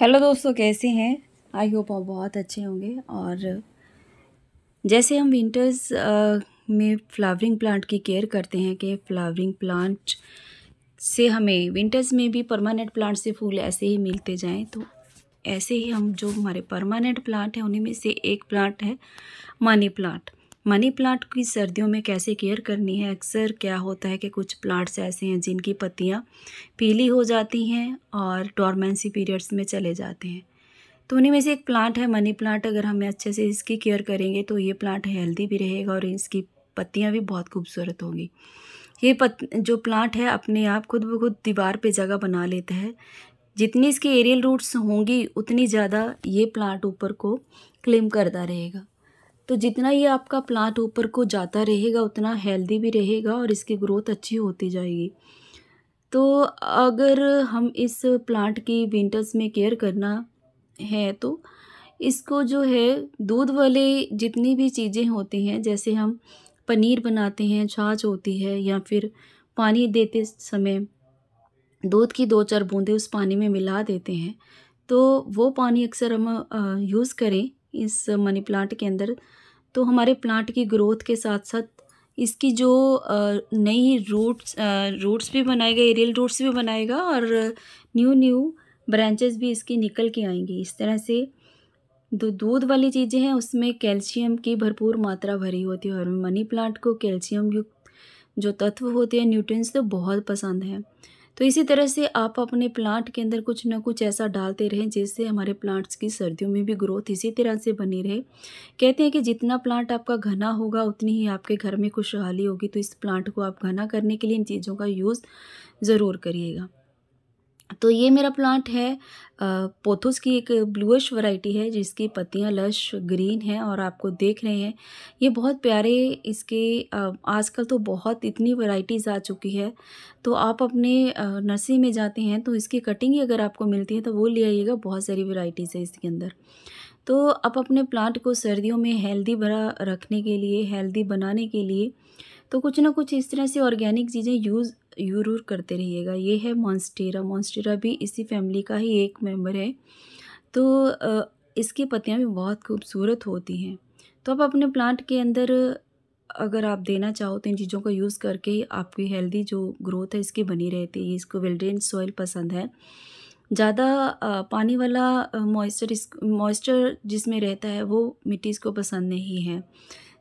hello दोस्तों कैसे हैं आई होप आप बहुत अच्छे होंगे और जैसे हम विंटर्स में फ्लावरिंग प्लांट की केयर करते हैं कि फ्लावरिंग प्लांट से हमें विंटर्स में भी परमानेंट प्लांट से फूल ऐसे ही मिलते जाएं तो ऐसे ही हम जो हमारे परमानेंट प्लांट हैं उन्हीं में से एक प्लांट है मनी प्लांट मनी प्लांट की सर्दियों में कैसे केयर करनी है अक्सर क्या होता है कि कुछ प्लांट्स ऐसे हैं जिनकी पत्तियाँ पीली हो जाती हैं और डॉर्मेंसी पीरियड्स में चले जाते हैं तो उन्हीं में से एक प्लांट है मनी प्लांट अगर हम अच्छे से इसकी केयर करेंगे तो ये प्लांट हेल्दी भी रहेगा और इसकी पत्तियाँ भी बहुत खूबसूरत होंगी ये पत जो प्लांट है अपने आप खुद ब खुद दीवार पे जगह बना लेता है जितनी इसकी एरियल रूट्स होंगी उतनी ज़्यादा ये प्लांट ऊपर को क्लेम करता रहेगा तो जितना ये आपका प्लांट ऊपर को जाता रहेगा उतना हेल्दी भी रहेगा और इसकी ग्रोथ अच्छी होती जाएगी तो अगर हम इस प्लांट की विंटर्स में केयर करना है तो इसको जो है दूध वाले जितनी भी चीज़ें होती हैं जैसे हम पनीर बनाते हैं छाछ होती है या फिर पानी देते समय दूध की दो चार बूंदें उस पानी में मिला देते हैं तो वो पानी अक्सर हम यूज़ करें इस मनी प्लांट के अंदर तो हमारे प्लांट की ग्रोथ के साथ साथ इसकी जो नई रूट्स रूट्स भी बनाएगा एरियल रूट्स भी बनाएगा और न्यू न्यू ब्रांचेस भी इसकी निकल के आएंगी इस तरह से जो दूध वाली चीज़ें हैं उसमें कैल्शियम की भरपूर मात्रा भरी होती है और मनी प्लांट को कैल्शियम युक्त जो तत्व होते हैं न्यूट्रिएंट्स तो बहुत पसंद हैं तो इसी तरह से आप अपने प्लांट के अंदर कुछ ना कुछ ऐसा डालते रहें जिससे हमारे प्लांट्स की सर्दियों में भी ग्रोथ इसी तरह से बनी रहे कहते हैं कि जितना प्लांट आपका घना होगा उतनी ही आपके घर में खुशहाली होगी तो इस प्लांट को आप घना करने के लिए इन चीज़ों का यूज़ ज़रूर करिएगा तो ये मेरा प्लांट है पोथोस की एक ब्लूश वैरायटी है जिसकी पत्तियां लश ग्रीन हैं और आपको देख रहे हैं ये बहुत प्यारे इसके आजकल तो बहुत इतनी वैरायटीज़ आ चुकी है तो आप अपने नर्सरी में जाते हैं तो इसकी कटिंग ही अगर आपको मिलती है तो वो ले आइएगा बहुत सारी वैरायटीज़ है इसके अंदर तो आप अपने प्लांट को सर्दियों में हेल्दी भरा रखने के लिए हेल्दी बनाने के लिए तो कुछ ना कुछ इस तरह से ऑर्गेनिक चीज़ें यूज़ यूरूर करते रहिएगा ये है मॉन्स्टेरा मॉन्स्टेरा भी इसी फैमिली का ही एक मेम्बर है तो इसकी पत्तियाँ भी बहुत खूबसूरत होती हैं तो आप अपने प्लांट के अंदर अगर आप देना चाहो तो इन चीज़ों का यूज़ करके आपकी हेल्दी जो ग्रोथ है इसकी बनी रहती है इसको वेलड्रेन सॉइल पसंद है ज़्यादा पानी वाला मॉइस्चर इस मॉइस्चर जिसमें रहता है वो मिट्टी इसको पसंद नहीं है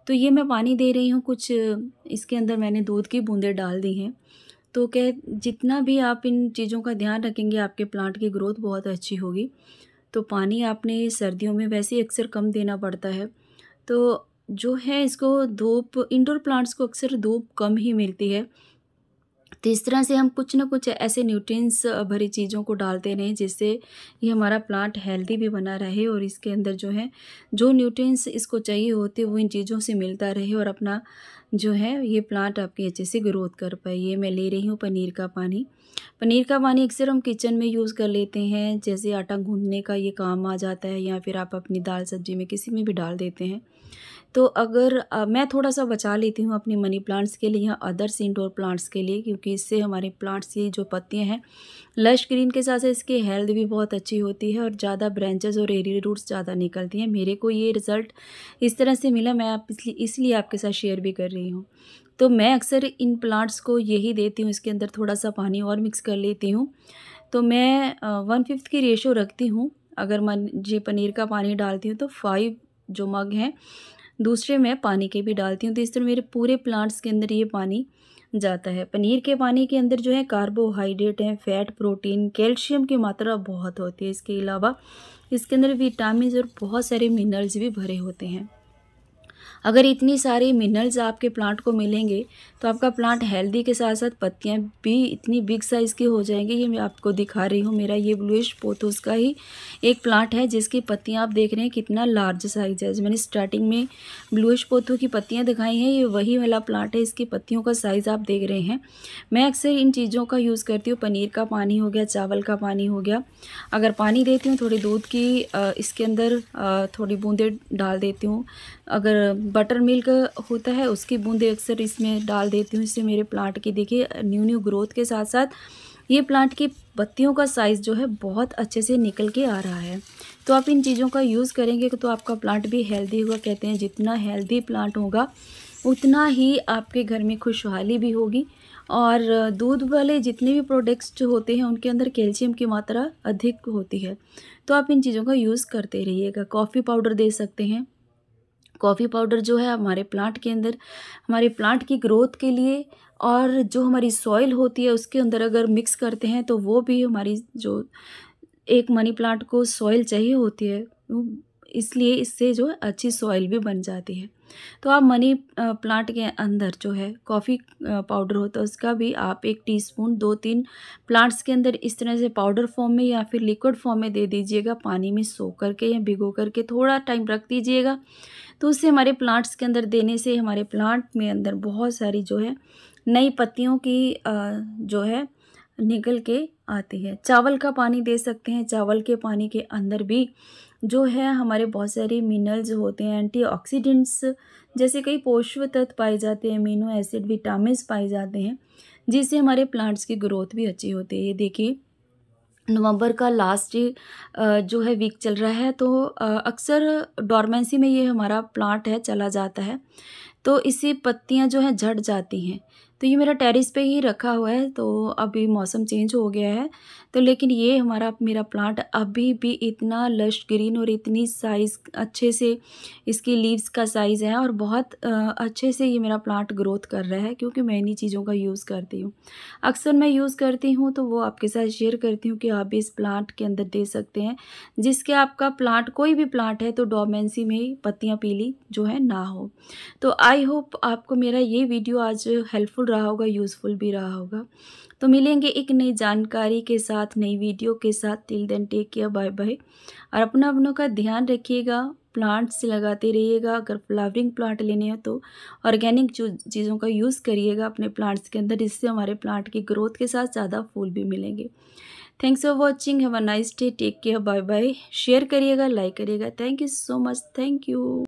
तो ये मैं पानी दे रही हूँ कुछ इसके अंदर मैंने दूध की बूंदें डाल दी हैं तो क्या जितना भी आप इन चीज़ों का ध्यान रखेंगे आपके प्लांट की ग्रोथ बहुत अच्छी होगी तो पानी आपने सर्दियों में वैसे ही अक्सर कम देना पड़ता है तो जो है इसको धूप इंडोर प्लांट्स को अक्सर धूप कम ही मिलती है तो इस तरह से हम कुछ ना कुछ ऐसे न्यूट्रिएंट्स भरी चीज़ों को डालते रहें जिससे ये हमारा प्लांट हेल्दी भी बना रहे और इसके अंदर जो है जो न्यूट्रिएंट्स इसको चाहिए होते वो इन चीज़ों से मिलता रहे और अपना जो है ये प्लांट आपकी अच्छे से ग्रोथ कर पाए ये मैं ले रही हूँ पनीर का पानी पनीर का पानी अक्सर हम किचन में यूज़ कर लेते हैं जैसे आटा गूंदने का ये काम आ जाता है या फिर आप अपनी दाल सब्जी में किसी में भी डाल देते हैं तो अगर आ, मैं थोड़ा सा बचा लेती हूँ अपनी मनी प्लांट्स के लिए या अदर्स इंडोर प्लांट्स के लिए क्योंकि इससे हमारे प्लांट्स की जो पत्तियाँ हैं लश ग्रीन के साथ साथ इसकी हेल्थ भी बहुत अच्छी होती है और ज़्यादा ब्रांचेज और एरी रूट्स ज़्यादा निकलती हैं मेरे को ये रिज़ल्ट इस तरह से मिला मैं आप इसलिए इसलिए आपके साथ शेयर भी कर रही हूँ तो मैं अक्सर इन प्लांट्स को यही देती हूँ इसके अंदर थोड़ा सा पानी और मिक्स कर लेती हूँ तो मैं वन फिफ्थ की रेशो रखती हूँ अगर मन जी पनीर का पानी डालती हूँ तो फाइव जो मग हैं दूसरे मैं पानी के भी डालती हूँ तो इस तरह मेरे पूरे प्लांट्स के अंदर ये पानी जाता है पनीर के पानी के अंदर जो है कार्बोहाइड्रेट हैं फैट प्रोटीन कैल्शियम की मात्रा बहुत होती है इसके अलावा इसके अंदर विटामिन और बहुत सारे मिनरल्स भी भरे होते हैं अगर इतनी सारी मिनरल्स आपके प्लांट को मिलेंगे तो आपका प्लांट हेल्दी के साथ साथ पत्तियाँ भी इतनी बिग साइज़ की हो जाएंगी ये मैं आपको दिखा रही हूँ मेरा ये ब्लूश पोथोस का ही एक प्लांट है जिसकी पत्तियाँ आप देख रहे हैं कितना लार्ज साइज है मैंने स्टार्टिंग में ब्लूश पोथो की पत्तियाँ दिखाई हैं ये वही वाला प्लांट है इसकी पत्तियों का साइज़ आप देख रहे हैं मैं अक्सर इन चीज़ों का यूज़ करती हूँ पनीर का पानी हो गया चावल का पानी हो गया अगर पानी देती हूँ थोड़ी दूध की इसके अंदर थोड़ी बूंदें डाल देती हूँ अगर बटर मिल्क होता है उसकी बूंदे अक्सर इसमें डाल देती हूँ इससे मेरे प्लांट की देखिए न्यू न्यू ग्रोथ के साथ साथ ये प्लांट की पत्तियों का साइज़ जो है बहुत अच्छे से निकल के आ रहा है तो आप इन चीज़ों का यूज़ करेंगे तो आपका प्लांट भी हेल्दी होगा कहते हैं जितना हेल्दी प्लांट होगा उतना ही आपके घर में खुशहाली भी होगी और दूध वाले जितने भी प्रोडक्ट्स जो होते हैं उनके अंदर कैल्शियम की मात्रा अधिक होती है तो आप इन चीज़ों का यूज़ करते रहिएगा कॉफ़ी पाउडर दे सकते हैं कॉफ़ी पाउडर जो है हमारे प्लांट के अंदर हमारे प्लांट की ग्रोथ के लिए और जो हमारी सॉइल होती है उसके अंदर अगर मिक्स करते हैं तो वो भी हमारी जो एक मनी प्लांट को सॉइल चाहिए होती है इसलिए इससे जो अच्छी सॉइल भी बन जाती है तो आप मनी प्लांट के अंदर जो है कॉफ़ी पाउडर होता है उसका भी आप एक टीस्पून दो तीन प्लांट्स के अंदर इस तरह से पाउडर फॉर्म में या फिर लिक्विड फॉर्म में दे दीजिएगा पानी में सो करके या भिगो करके थोड़ा टाइम रख दीजिएगा तो उससे हमारे प्लांट्स के अंदर देने से हमारे प्लांट में अंदर बहुत सारी जो है नई पत्तियों की जो है निकल के आती है चावल का पानी दे सकते हैं चावल के पानी के अंदर भी जो है हमारे बहुत सारे मिनरल्स होते हैं एंटीऑक्सीडेंट्स जैसे कई पोषव तत्व पाए जाते हैं अमीनो एसिड विटामिन पाए जाते हैं जिससे हमारे प्लांट्स की ग्रोथ भी अच्छी होती है ये देखिए नवंबर का लास्ट जो है वीक चल रहा है तो अक्सर डॉर्मेंसी में ये हमारा प्लांट है चला जाता है तो इससे पत्तियां जो हैं झड़ जाती हैं तो ये मेरा टेरिस पे ही रखा हुआ है तो अभी मौसम चेंज हो गया है तो लेकिन ये हमारा मेरा प्लांट अभी भी इतना लश ग्रीन और इतनी साइज़ अच्छे से इसकी लीव्स का साइज़ है और बहुत अच्छे से ये मेरा प्लांट ग्रोथ कर रहा है क्योंकि मैं इन्हीं चीज़ों का यूज़ करती हूँ अक्सर मैं यूज़ करती हूँ तो वो आपके साथ शेयर करती हूँ कि आप भी इस प्लांट के अंदर दे सकते हैं जिसके आपका प्लांट कोई भी प्लांट है तो डोमेंसी में ही पत्तियाँ पीली जो है ना हो तो आई होप आपको मेरा ये वीडियो आज हेल्पफुल रहा होगा यूज़फुल भी रहा होगा तो मिलेंगे एक नई जानकारी के साथ नई वीडियो के साथ till then take care bye bye और अपना अपनों का ध्यान रखिएगा प्लांट्स लगाते रहिएगा अगर फ्लावरिंग प्लांट लेने हैं तो ऑर्गेनिक चीज़ों का यूज़ करिएगा अपने प्लांट्स के अंदर इससे हमारे प्लांट की ग्रोथ के साथ ज़्यादा फूल भी मिलेंगे thanks for watching have a nice day take care bye bye share करिएगा लाइक करिएगा thank you so much thank you